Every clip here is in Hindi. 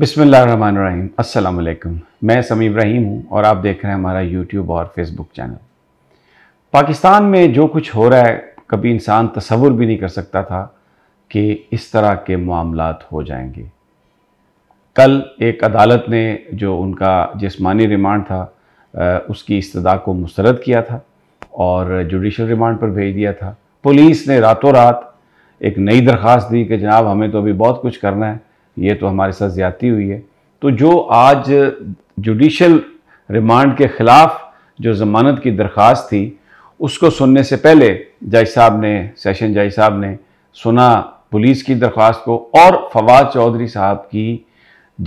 बिसमीम अल्लाम मैं समी इब्राहिम हूँ और आप देख रहे हैं हमारा यूट्यूब और फेसबुक चैनल पाकिस्तान में जो कुछ हो रहा है कभी इंसान तस्वुर भी नहीं कर सकता था कि इस तरह के मामला हो जाएंगे कल एक अदालत ने जो उनका जिसमानी रिमांड था उसकी इस्तदा को मुस्रद किया था और जुडिशल रिमांड पर भेज दिया था पुलिस ने रातों रात एक नई दरख्वास्त दी कि जनाब हमें तो अभी बहुत कुछ करना है ये तो हमारे साथ ज्यादा हुई है तो जो आज जुडिशल रिमांड के ख़िलाफ़ जो ज़मानत की दरख्वास्त थी उसको सुनने से पहले जज साहब ने सेशन जज साहब ने सुना पुलिस की दरख्वास्त को और फवाद चौधरी साहब की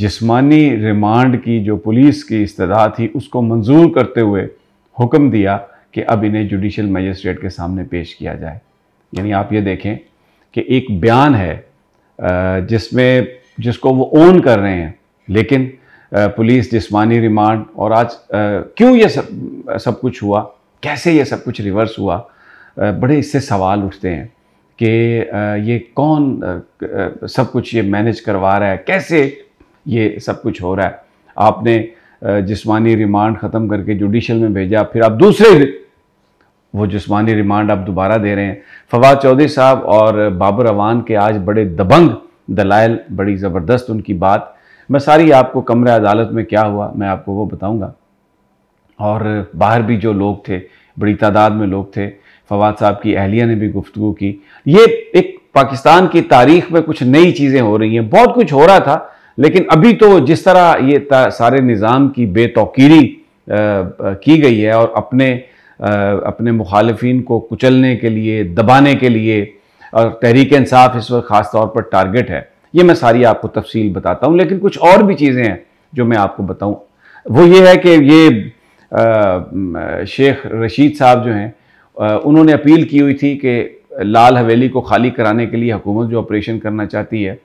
जिस्मानी रिमांड की जो पुलिस की इस्तः थी उसको मंजूर करते हुए हुक्म दिया कि अब इन्हें जुडिशल मजिस्ट्रेट के सामने पेश किया जाए यानी आप ये देखें कि एक बयान है जिसमें जिसको वो ओन कर रहे हैं लेकिन पुलिस जिसमानी रिमांड और आज क्यों ये सब सब कुछ हुआ कैसे ये सब कुछ रिवर्स हुआ बड़े इससे सवाल उठते हैं कि ये कौन सब कुछ ये मैनेज करवा रहा है कैसे ये सब कुछ हो रहा है आपने जिस्मानी रिमांड ख़त्म करके जुडिशल में भेजा फिर आप दूसरे वो जिस्मानी रिमांड आप दोबारा दे रहे हैं फवाद चौधरी साहब और बाबर अवान के आज बड़े दबंग दलाइल बड़ी ज़बरदस्त उनकी बात मैं सारी आपको कमरे अदालत में क्या हुआ मैं आपको वो बताऊँगा और बाहर भी जो लोग थे बड़ी तादाद में लोग थे फवाद साहब की अहलिया ने भी गुफ्तु की ये एक पाकिस्तान की तारीख में कुछ नई चीज़ें हो रही हैं बहुत कुछ हो रहा था लेकिन अभी तो जिस तरह ये सारे निज़ाम की बेतौकीरी की गई है और अपने आ, अपने मुखालफन को कुचलने के लिए दबाने के लिए और तहरीक इंसाफ इस वक्त ख़ास तौर पर टारगेट है ये मैं सारी आपको तफसील बताता हूँ लेकिन कुछ और भी चीज़ें हैं जो मैं आपको बताऊँ वो ये है कि ये शेख रशीद साहब जो हैं उन्होंने अपील की हुई थी कि लाल हवेली को खाली कराने के लिए हुकूमत जो ऑपरेशन करना चाहती है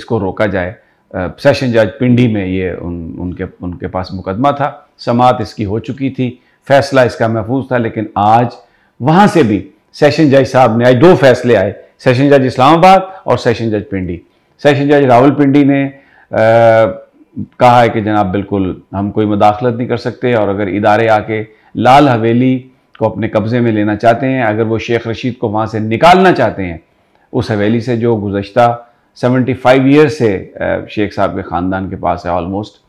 इसको रोका जाए सेशन जज पिंडी में ये उन उनके उनके पास मुकदमा था समात इसकी हो चुकी थी फैसला इसका महफूज था लेकिन आज वहाँ से भी सेशन जज साहब ने आज दो फैसले आए सेशन जज इस्लामाबाद और सेशन जज पिंडी सेशन जज राहुल पिंडी ने आ, कहा है कि जनाब बिल्कुल हम कोई मुदाखलत नहीं कर सकते और अगर इदारे आके लाल हवेली को अपने कब्ज़े में लेना चाहते हैं अगर वो शेख रशीद को वहाँ से निकालना चाहते हैं उस हवेली से जो गुज्त सेवेंटी फाइव ईयर से शेख साहब के ख़ानदान के पास है ऑलमोस्ट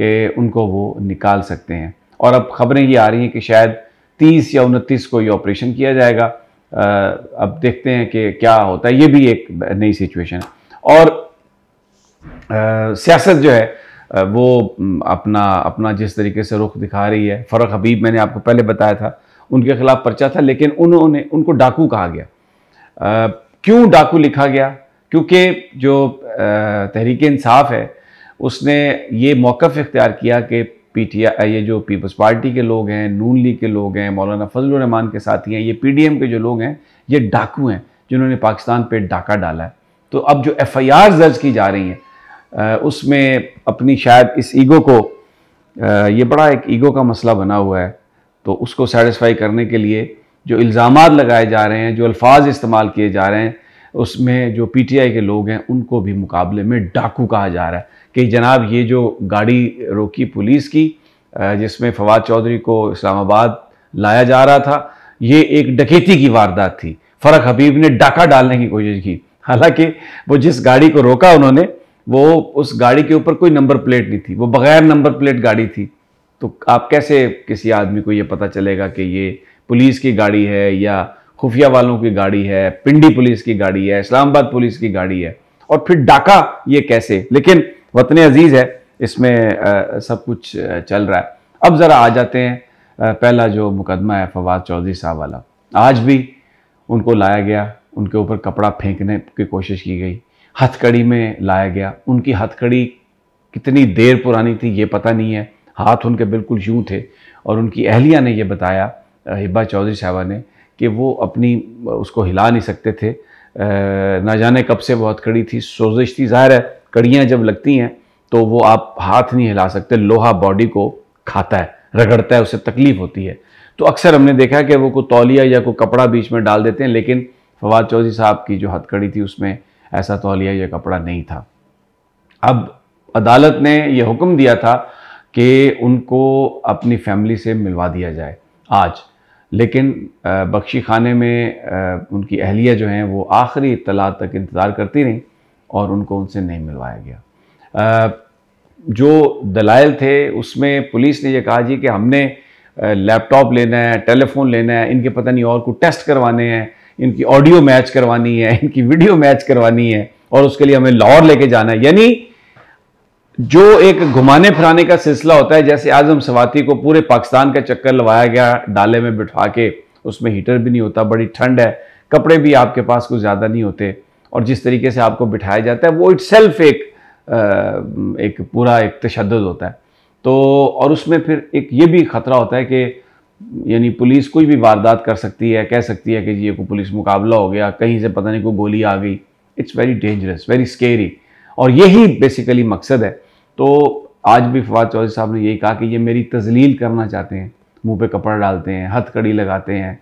कि उनको वो निकाल सकते हैं और अब खबरें ये आ रही हैं कि शायद तीस या उनतीस को ये ऑपरेशन किया जाएगा अब देखते हैं कि क्या होता है ये भी एक नई सिचुएशन है और सियासत जो है वो अपना अपना जिस तरीके से रुख दिखा रही है फ़रुख हबीब मैंने आपको पहले बताया था उनके खिलाफ पर्चा था लेकिन उन्होंने उनको डाकू कहा गया क्यों डाकू लिखा गया क्योंकि जो तहरीक इंसाफ है उसने ये मौक़ इख्तियार किया कि पी ये जो पीपल्स पार्टी के लोग हैं नून लीग के लोग हैं मौलाना फजल रहमान के साथी हैं ये पी के जो लोग हैं ये डाकू हैं जिन्होंने पाकिस्तान पर डाका डाला है तो अब जो एफ आई आर दर्ज की जा रही हैं उसमें अपनी शायद इस ईगो को ये बड़ा एक ईगो का मसला बना हुआ है तो उसको सेटिस्फाई करने के लिए जो इल्ज़ाम लगाए जा रहे हैं जो अल्फाज इस्तेमाल किए जा रहे हैं उसमें जो पीटीआई के लोग हैं उनको भी मुकाबले में डाकू कहा जा रहा है कि जनाब ये जो गाड़ी रोकी पुलिस की जिसमें फवाद चौधरी को इस्लामाबाद लाया जा रहा था ये एक डकेती की वारदात थी फ़रक हबीब ने डाका डालने की कोशिश की हालांकि वो जिस गाड़ी को रोका उन्होंने वो उस गाड़ी के ऊपर कोई नंबर प्लेट नहीं थी वो बगैर नंबर प्लेट गाड़ी थी तो आप कैसे किसी आदमी को ये पता चलेगा कि ये पुलिस की गाड़ी है या खुफिया वालों की गाड़ी है पिंडी पुलिस की गाड़ी है इस्लामाबाद पुलिस की गाड़ी है और फिर डाका ये कैसे लेकिन वतन अजीज़ है इसमें आ, सब कुछ चल रहा है अब ज़रा आ जाते हैं आ, पहला जो मुकदमा है फवाद चौधरी साहब वाला आज भी उनको लाया गया उनके ऊपर कपड़ा फेंकने की कोशिश की गई हथकड़ी में लाया गया उनकी हथकड़ी कितनी देर पुरानी थी ये पता नहीं है हाथ उनके बिल्कुल यूं थे और उनकी अहलिया ने यह बताया हिब्बा चौधरी साहबा ने कि वो अपनी उसको हिला नहीं सकते थे ना जाने कब से बहुत कड़ी थी सोजिश थी ज़ाहिर है कड़ियाँ जब लगती हैं तो वो आप हाथ नहीं हिला सकते लोहा बॉडी को खाता है रगड़ता है उसे तकलीफ होती है तो अक्सर हमने देखा है कि वो कोई तौलिया या कोई कपड़ा बीच में डाल देते हैं लेकिन फवाद चौधरी साहब की जो हथकड़ी थी उसमें ऐसा तौलिया या कपड़ा नहीं था अब अदालत ने यह हुक्म दिया था कि उनको अपनी फैमिली से मिलवा दिया जाए आज लेकिन बख्शी खाने में उनकी अहलिया जो हैं वो आखिरी इतला तक इंतज़ार करती रहीं और उनको उनसे नहीं मिलवाया गया जो दलाइल थे उसमें पुलिस ने यह कहा जी कि हमने लैपटॉप लेना है टेलीफोन लेना है इनके पता नहीं और को टेस्ट करवाने हैं इनकी ऑडियो मैच करवानी है इनकी वीडियो मैच करवानी है और उसके लिए हमें लाहौर लेके जाना है यानी जो एक घुमाने फिराने का सिलसिला होता है जैसे आजम सवाती को पूरे पाकिस्तान का चक्कर लगाया गया डाले में बिठा के उसमें हीटर भी नहीं होता बड़ी ठंड है कपड़े भी आपके पास कुछ ज़्यादा नहीं होते और जिस तरीके से आपको बिठाया जाता है वो इट सेल्फ एक एक पूरा एक तशद होता है तो और उसमें फिर एक ये भी ख़तरा होता है कि यानी पुलिस कोई भी वारदात कर सकती है कह सकती है कि जी ये को पुलिस मुकाबला हो गया कहीं से पता नहीं कोई गोली आ गई it's very dangerous very scary और यही बेसिकली मकसद है तो आज भी फवाद चौधरी साहब ने यही कहा कि ये मेरी तजलील करना चाहते हैं मुंह पे कपड़ा डालते हैं हथकड़ी लगाते हैं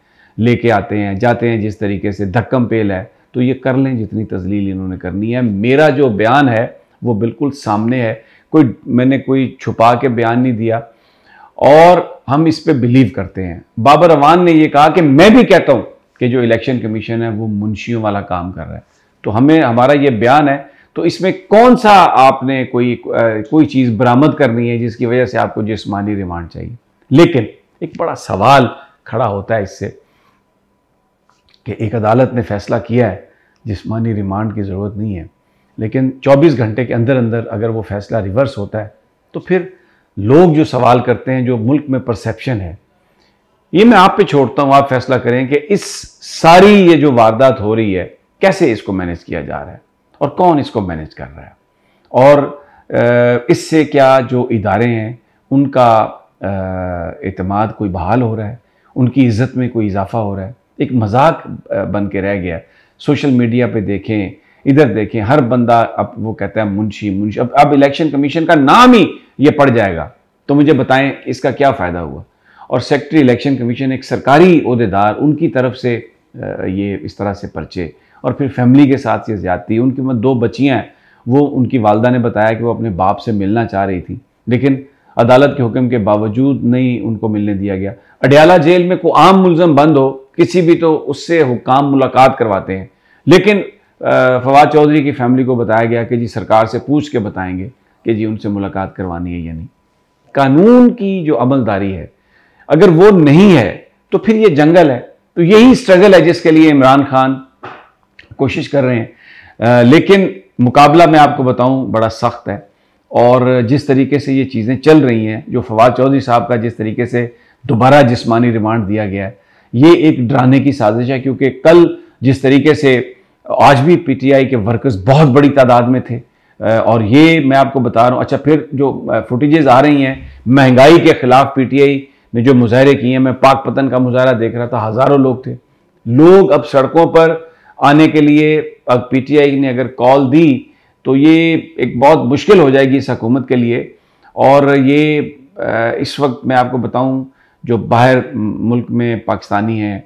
लेके आते हैं जाते हैं जिस तरीके से धक्कम पेल है तो ये कर लें जितनी तजलील इन्होंने करनी है मेरा जो बयान है वो बिल्कुल सामने है कोई मैंने कोई छुपा के बयान नहीं दिया और हम इस पर बिलीव करते हैं बाबर अवान ने यह कहा कि मैं भी कहता हूं कि जो इलेक्शन कमीशन है वो मुंशियों वाला काम कर रहा है तो हमें हमारा ये बयान है तो इसमें कौन सा आपने कोई कोई चीज़ बरामद करनी है जिसकी वजह से आपको जिसमानी रिमांड चाहिए लेकिन एक बड़ा सवाल खड़ा होता है इससे कि एक अदालत ने फैसला किया है जिसमानी रिमांड की ज़रूरत नहीं है लेकिन 24 घंटे के अंदर अंदर अगर वो फैसला रिवर्स होता है तो फिर लोग जो सवाल करते हैं जो मुल्क में परसेप्शन है ये मैं आप पे छोड़ता हूँ आप फैसला करें कि इस सारी ये जो वारदात हो रही है कैसे इसको मैनेज किया जा रहा है और कौन इसको मैनेज कर रहा है और इससे क्या जो इदारे हैं उनका अतमाद कोई बहाल हो रहा है उनकी इज़्ज़त में कोई इजाफा हो रहा है एक मजाक बन के रह गया है सोशल मीडिया पे देखें इधर देखें हर बंदा अब वो कहता है मुंशी मुंशी अब अब इलेक्शन कमीशन का नाम ही ये पड़ जाएगा तो मुझे बताएं इसका क्या फ़ायदा हुआ और सेक्रेटरी इलेक्शन कमीशन एक सरकारी अहदेदार उनकी तरफ से ये इस तरह से पर्चे और फिर फैमिली के साथ ये ज्यादती उनकी मतलब दो बच्चियाँ हैं वो उनकी वालदा ने बताया कि वो अपने बाप से मिलना चाह रही थी लेकिन अदालत के हुक्म के बावजूद नहीं उनको मिलने दिया गया अडयाला जेल में को आम मुलजम बंद हो किसी भी तो उससे हुकाम मुलाकात करवाते हैं लेकिन फवाद चौधरी की फैमिली को बताया गया कि जी सरकार से पूछ के बताएंगे कि जी उनसे मुलाकात करवानी है या नहीं कानून की जो अमलदारी है अगर वो नहीं है तो फिर ये जंगल है तो यही स्ट्रगल है जिसके लिए इमरान खान कोशिश कर रहे हैं लेकिन मुकाबला मैं आपको बताऊं बड़ा सख्त है और जिस तरीके से ये चीज़ें चल रही हैं जो फवाद चौधरी साहब का जिस तरीके से दोबारा जिस्मानी रिमांड दिया गया है ये एक डराने की साजिश है क्योंकि कल जिस तरीके से आज भी पीटीआई के वर्कर्स बहुत बड़ी तादाद में थे और ये मैं आपको बता रहा हूँ अच्छा फिर जो फुटेजेज आ रही हैं महंगाई के ख़िलाफ़ पीटीआई ने जो मुजाहरे किए हैं मैं पाक पतन का मुजाहरा देख रहा था हज़ारों लोग थे लोग अब सड़कों पर आने के लिए पीटीआई ने अगर कॉल दी तो ये एक बहुत मुश्किल हो जाएगी इस हकूमत के लिए और ये इस वक्त मैं आपको बताऊं जो बाहर मुल्क में पाकिस्तानी हैं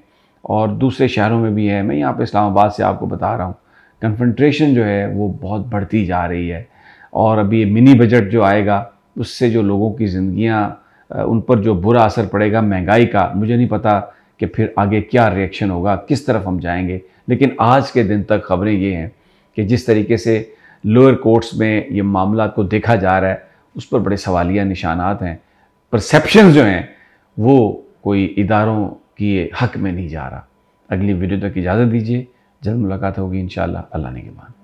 और दूसरे शहरों में भी है मैं यहाँ पे इस्लामाबाद से आपको बता रहा हूँ कन्फनट्रेशन जो है वो बहुत बढ़ती जा रही है और अभी ये मिनी बजट जो आएगा उससे जो लोगों की ज़िंदियाँ उन पर जो बुरा असर पड़ेगा महंगाई का मुझे नहीं पता कि फिर आगे क्या रिएक्शन होगा किस तरफ हम जाएंगे लेकिन आज के दिन तक खबरें ये हैं कि जिस तरीके से लोअर कोर्ट्स में ये मामला को देखा जा रहा है उस पर बड़े सवालिया निशानात हैं परसेप्शन जो हैं वो कोई इदारों की हक में नहीं जा रहा अगली वीडियो तक इजाज़त दीजिए जल्द मुलाकात होगी इन अल्लाह ने के मान